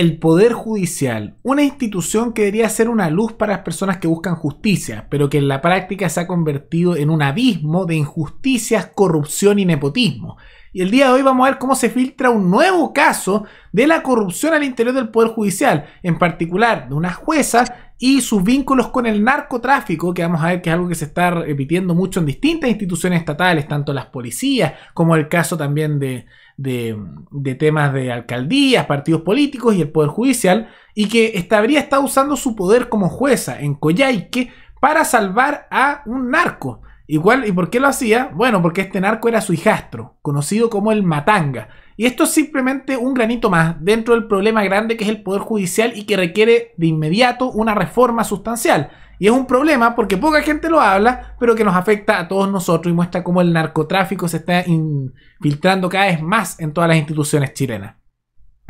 el Poder Judicial, una institución que debería ser una luz para las personas que buscan justicia, pero que en la práctica se ha convertido en un abismo de injusticias, corrupción y nepotismo. Y el día de hoy vamos a ver cómo se filtra un nuevo caso de la corrupción al interior del Poder Judicial, en particular de unas jueza y sus vínculos con el narcotráfico, que vamos a ver que es algo que se está repitiendo mucho en distintas instituciones estatales, tanto las policías como el caso también de de, temas de alcaldías, partidos políticos y el Poder Judicial, y que esta habría estado usando su poder como jueza en Coyhaique para salvar a un narco. Igual, ¿y por qué lo hacía? Bueno, porque este narco era su hijastro, conocido como el Matanga. Y esto es simplemente un granito más dentro del problema grande que es el Poder Judicial y que requiere de inmediato una reforma sustancial. Y es un problema porque poca gente lo habla, pero que nos afecta a todos nosotros y muestra cómo el narcotráfico se está infiltrando cada vez más en todas las instituciones chilenas.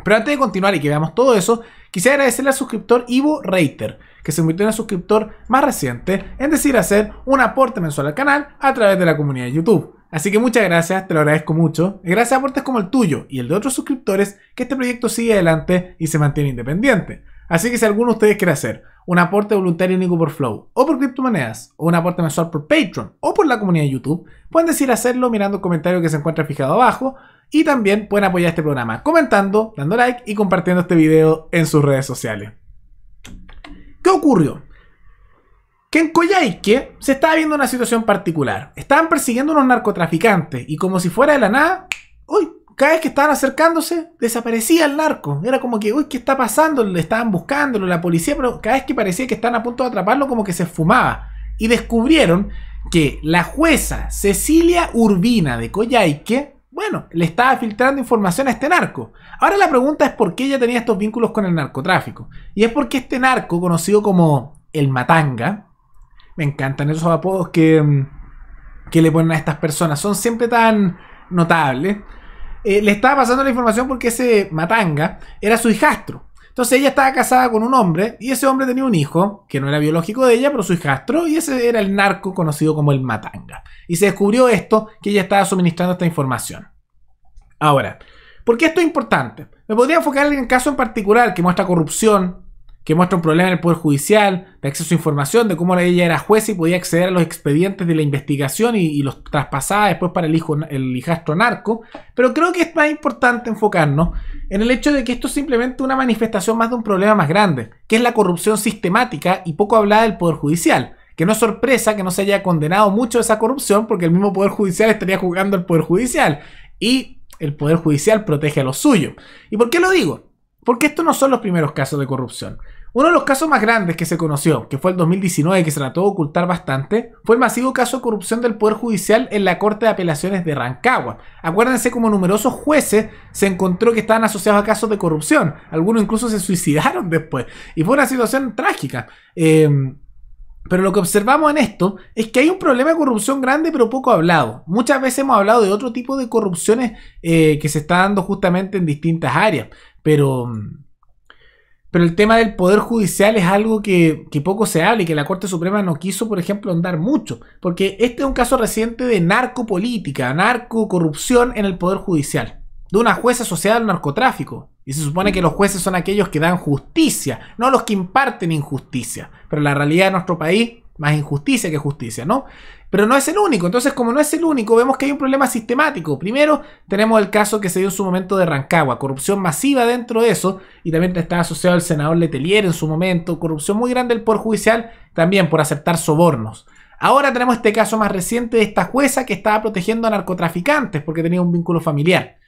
Pero antes de continuar y que veamos todo eso, quisiera agradecerle al suscriptor Ivo Reiter, que se convirtió en el suscriptor más reciente, en decir hacer un aporte mensual al canal a través de la comunidad de YouTube. Así que muchas gracias, te lo agradezco mucho. Gracias a aportes como el tuyo y el de otros suscriptores que este proyecto sigue adelante y se mantiene independiente. Así que si alguno de ustedes quiere hacer un aporte voluntario único por Flow, o por criptomonedas, o un aporte mensual por Patreon, o por la comunidad de YouTube, pueden decir hacerlo mirando el comentario que se encuentra fijado abajo. Y también pueden apoyar este programa comentando, dando like y compartiendo este video en sus redes sociales. ¿Qué ocurrió? Que en Coyhaique se estaba viendo una situación particular. Estaban persiguiendo unos narcotraficantes y como si fuera de la nada, uy, cada vez que estaban acercándose, desaparecía el narco. Era como que, uy, ¿qué está pasando? Le estaban buscándolo, la policía, pero cada vez que parecía que estaban a punto de atraparlo, como que se fumaba Y descubrieron que la jueza Cecilia Urbina de Coyhaique, bueno, le estaba filtrando información a este narco. Ahora la pregunta es por qué ella tenía estos vínculos con el narcotráfico. Y es porque este narco, conocido como el Matanga, me encantan esos apodos que, que le ponen a estas personas, son siempre tan notables. Eh, le estaba pasando la información porque ese Matanga era su hijastro. Entonces ella estaba casada con un hombre y ese hombre tenía un hijo, que no era biológico de ella, pero su hijastro, y ese era el narco conocido como el Matanga. Y se descubrió esto, que ella estaba suministrando esta información. Ahora, ¿por qué esto es importante? Me podría enfocar en un caso en particular que muestra corrupción, que muestra un problema en el Poder Judicial, de acceso a información, de cómo ella era juez y podía acceder a los expedientes de la investigación y, los traspasaba después para el, hijo, el hijastro narco. Pero creo que es más importante enfocarnos en el hecho de que esto es simplemente una manifestación más de un problema más grande, que es la corrupción sistemática y poco hablada del Poder Judicial. Que no es sorpresa que no se haya condenado mucho esa corrupción porque el mismo Poder Judicial estaría jugando al Poder Judicial. Y el Poder Judicial protege a lo suyo ¿Y por qué lo digo? Porque estos no son los primeros casos de corrupción. Uno de los casos más grandes que se conoció, que fue el 2019, que se trató de ocultar bastante, fue el masivo caso de corrupción del Poder Judicial en la Corte de Apelaciones de Rancagua. Acuérdense como numerosos jueces se encontró que estaban asociados a casos de corrupción. Algunos incluso se suicidaron después. Y fue una situación trágica. Eh, pero lo que observamos en esto es que hay un problema de corrupción grande pero poco hablado. Muchas veces hemos hablado de otro tipo de corrupciones eh, que se está dando justamente en distintas áreas, pero, pero el tema del poder judicial es algo que, que poco se habla y que la Corte Suprema no quiso, por ejemplo, andar mucho, porque este es un caso reciente de narcopolítica, narcocorrupción en el poder judicial de una jueza asociada al narcotráfico. Y se supone que los jueces son aquellos que dan justicia, no los que imparten injusticia. Pero la realidad de nuestro país, más injusticia que justicia, ¿no? Pero no es el único. Entonces, como no es el único, vemos que hay un problema sistemático. Primero, tenemos el caso que se dio en su momento de Rancagua, corrupción masiva dentro de eso, y también está asociado al senador Letelier en su momento, corrupción muy grande del Poder Judicial, también por aceptar sobornos. Ahora tenemos este caso más reciente de esta jueza que estaba protegiendo a narcotraficantes porque tenía un vínculo familiar.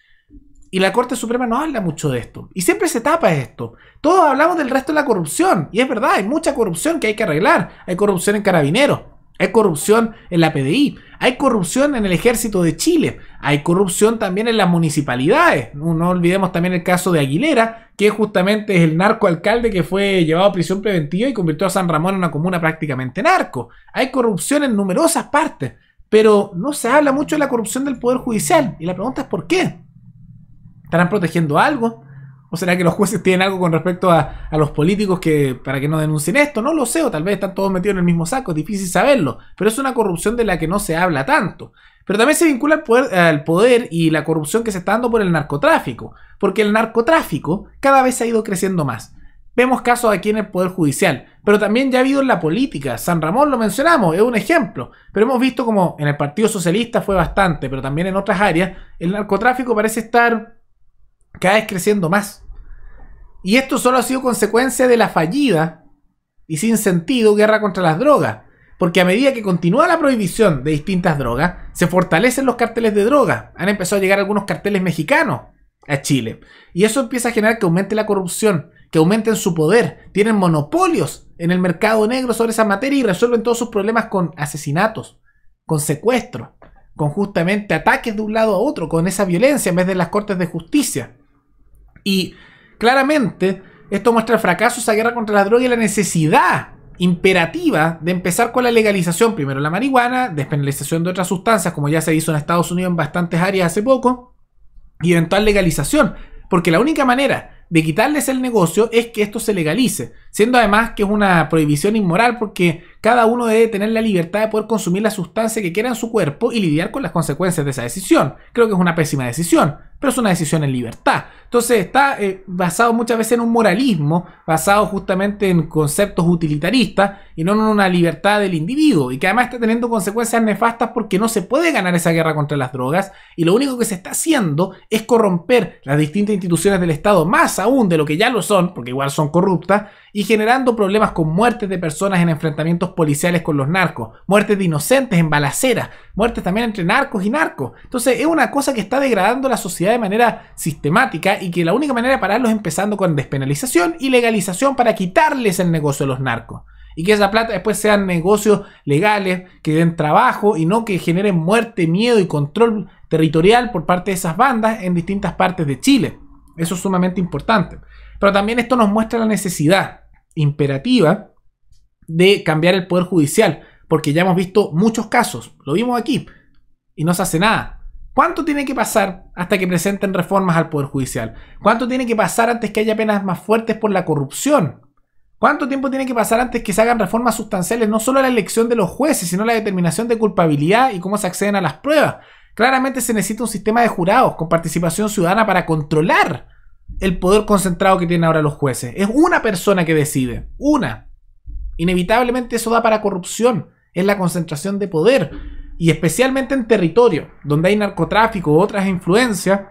Y la Corte Suprema no habla mucho de esto. Y siempre se tapa esto. Todos hablamos del resto de la corrupción. Y es verdad, hay mucha corrupción que hay que arreglar. Hay corrupción en carabineros. Hay corrupción en la PDI. Hay corrupción en el ejército de Chile. Hay corrupción también en las municipalidades. No, olvidemos también el caso de Aguilera, que justamente es el alcalde que fue llevado a prisión preventiva y convirtió a San Ramón en una comuna prácticamente narco. Hay corrupción en numerosas partes. Pero no se habla mucho de la corrupción del Poder Judicial. Y la pregunta es por qué. ¿Estarán protegiendo algo? ¿O será que los jueces tienen algo con respecto a, los políticos que para que no denuncien esto? No lo sé, o tal vez están todos metidos en el mismo saco, es difícil saberlo. Pero es una corrupción de la que no se habla tanto. Pero también se vincula al al poder y la corrupción que se está dando por el narcotráfico. Porque el narcotráfico cada vez ha ido creciendo más. Vemos casos aquí en el Poder Judicial, pero también ya ha habido en la política. San Ramón lo mencionamos, es un ejemplo. Pero hemos visto como en el Partido Socialista fue bastante, pero también en otras áreas, el narcotráfico parece estar cada vez creciendo más. Y esto solo ha sido consecuencia de la fallida y sin sentido guerra contra las drogas. Porque a medida que continúa la prohibición de distintas drogas, se fortalecen los carteles de drogas. Han empezado a llegar algunos carteles mexicanos a Chile. Y eso empieza a generar que aumente la corrupción, que aumenten su poder. Tienen monopolios en el mercado negro sobre esa materia y resuelven todos sus problemas con asesinatos, con secuestros, con justamente ataques de un lado a otro, con esa violencia en vez de las cortes de justicia. Y claramente esto muestra el fracaso de esa guerra contra las drogas y la necesidad imperativa de empezar con la legalización primero la marihuana, despenalización de otras sustancias, como ya se hizo en Estados Unidos en bastantes áreas hace poco, y eventual legalización. Porque la única manera de quitarles el negocio es que esto se legalice, siendo además que es una prohibición inmoral porque cada uno debe tener la libertad de poder consumir la sustancia que quiera en su cuerpo y lidiar con las consecuencias de esa decisión. Creo que es una pésima decisión pero es una decisión en libertad. Entonces está eh, basado muchas veces en un moralismo, basado justamente en conceptos utilitaristas y no en una libertad del individuo, y que además está teniendo consecuencias nefastas porque no se puede ganar esa guerra contra las drogas, y lo único que se está haciendo es corromper las distintas instituciones del Estado, más aún de lo que ya lo son, porque igual son corruptas, y generando problemas con muertes de personas en enfrentamientos policiales con los narcos, muertes de inocentes en balaceras, muertes también entre narcos y narcos. Entonces es una cosa que está degradando la sociedad de manera sistemática y que la única manera de pararlo es empezando con despenalización y legalización para quitarles el negocio a los narcos. Y que esa plata después sean negocios legales, que den trabajo y no que generen muerte, miedo y control territorial por parte de esas bandas en distintas partes de Chile. Eso es sumamente importante. Pero también esto nos muestra la necesidad imperativa de cambiar el poder judicial porque ya hemos visto muchos casos, lo vimos aquí, y no se hace nada. ¿Cuánto tiene que pasar hasta que presenten reformas al Poder Judicial? ¿Cuánto tiene que pasar antes que haya penas más fuertes por la corrupción? ¿Cuánto tiempo tiene que pasar antes que se hagan reformas sustanciales no solo a la elección de los jueces, sino a la determinación de culpabilidad y cómo se acceden a las pruebas? Claramente se necesita un sistema de jurados con participación ciudadana para controlar el poder concentrado que tienen ahora los jueces. Es una persona que decide, una. Inevitablemente eso da para corrupción es la concentración de poder. Y especialmente en territorio, donde hay narcotráfico u otras influencias,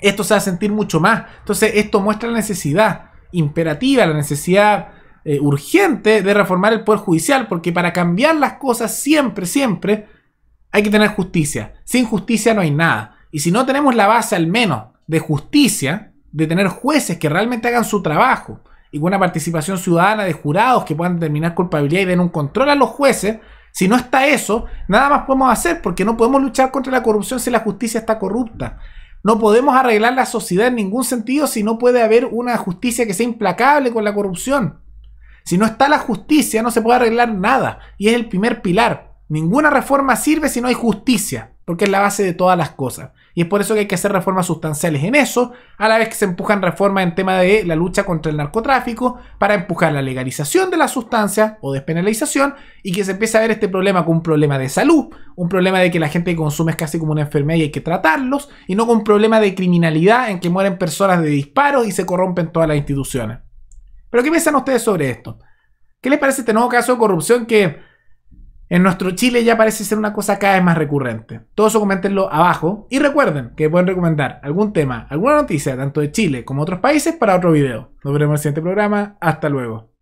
esto se va a sentir mucho más. Entonces, esto muestra la necesidad imperativa, la necesidad eh, urgente de reformar el Poder Judicial, porque para cambiar las cosas siempre, siempre, hay que tener justicia. Sin justicia no hay nada. Y si no tenemos la base al menos de justicia, de tener jueces que realmente hagan su trabajo, y con una participación ciudadana de jurados que puedan determinar culpabilidad y den un control a los jueces, si no está eso, nada más podemos hacer porque no podemos luchar contra la corrupción si la justicia está corrupta. No podemos arreglar la sociedad en ningún sentido si no puede haber una justicia que sea implacable con la corrupción. Si no está la justicia, no se puede arreglar nada. Y es el primer pilar. Ninguna reforma sirve si no hay justicia porque es la base de todas las cosas. Y es por eso que hay que hacer reformas sustanciales en eso, a la vez que se empujan reformas en tema de la lucha contra el narcotráfico, para empujar la legalización de la sustancia o despenalización, y que se empiece a ver este problema como un problema de salud, un problema de que la gente que consume es casi como una enfermedad y hay que tratarlos, y no como un problema de criminalidad en que mueren personas de disparos y se corrompen todas las instituciones. Pero ¿qué piensan ustedes sobre esto? ¿Qué les parece este nuevo caso de corrupción que en nuestro Chile ya parece ser una cosa cada vez más recurrente. Todo eso coméntenlo abajo y recuerden que pueden recomendar algún tema, alguna noticia, tanto de Chile como otros países, para otro video. Nos veremos en el siguiente programa. Hasta luego.